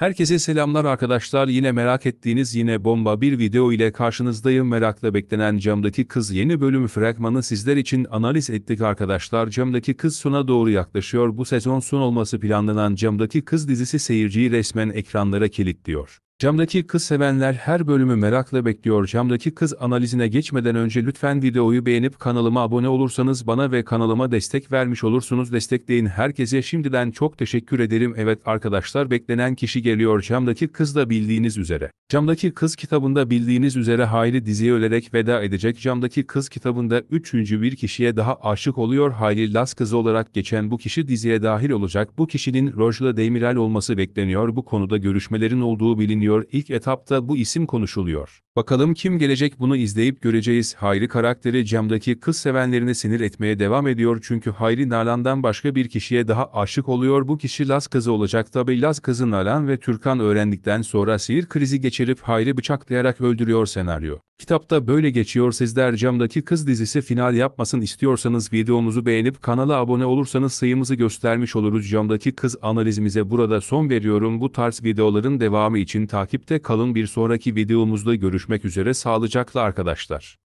Herkese selamlar arkadaşlar yine merak ettiğiniz yine bomba bir video ile karşınızdayım merakla beklenen camdaki kız yeni bölümü fragmanı sizler için analiz ettik arkadaşlar camdaki kız sona doğru yaklaşıyor bu sezon son olması planlanan camdaki kız dizisi seyirciyi resmen ekranlara kilitliyor. Camdaki Kız sevenler her bölümü merakla bekliyor. Camdaki Kız analizine geçmeden önce lütfen videoyu beğenip kanalıma abone olursanız bana ve kanalıma destek vermiş olursunuz. Destekleyin herkese şimdiden çok teşekkür ederim. Evet arkadaşlar beklenen kişi geliyor. Camdaki Kız da bildiğiniz üzere. Camdaki Kız kitabında bildiğiniz üzere Hayri diziye ölerek veda edecek. Camdaki Kız kitabında üçüncü bir kişiye daha aşık oluyor. Hayri Las kızı olarak geçen bu kişi diziye dahil olacak. Bu kişinin Rojla Demirel olması bekleniyor. Bu konuda görüşmelerin olduğu biliniyor ediyor ilk etapta bu isim konuşuluyor. Bakalım kim gelecek bunu izleyip göreceğiz. Hayri karakteri camdaki kız sevenlerine sinir etmeye devam ediyor çünkü Hayri Nalan'dan başka bir kişiye daha aşık oluyor. Bu kişi Laz kızı olacak tabi Laz kızı Nalan ve Türkan öğrendikten sonra sihir krizi geçirip Hayri bıçaklayarak öldürüyor senaryo. Kitapta böyle geçiyor sizler camdaki kız dizisi final yapmasın istiyorsanız videomuzu beğenip kanala abone olursanız sayımızı göstermiş oluruz. Camdaki kız analizimize burada son veriyorum. Bu tarz videoların devamı için takipte kalın bir sonraki videomuzda görüşmek üzere sağlıcakla arkadaşlar.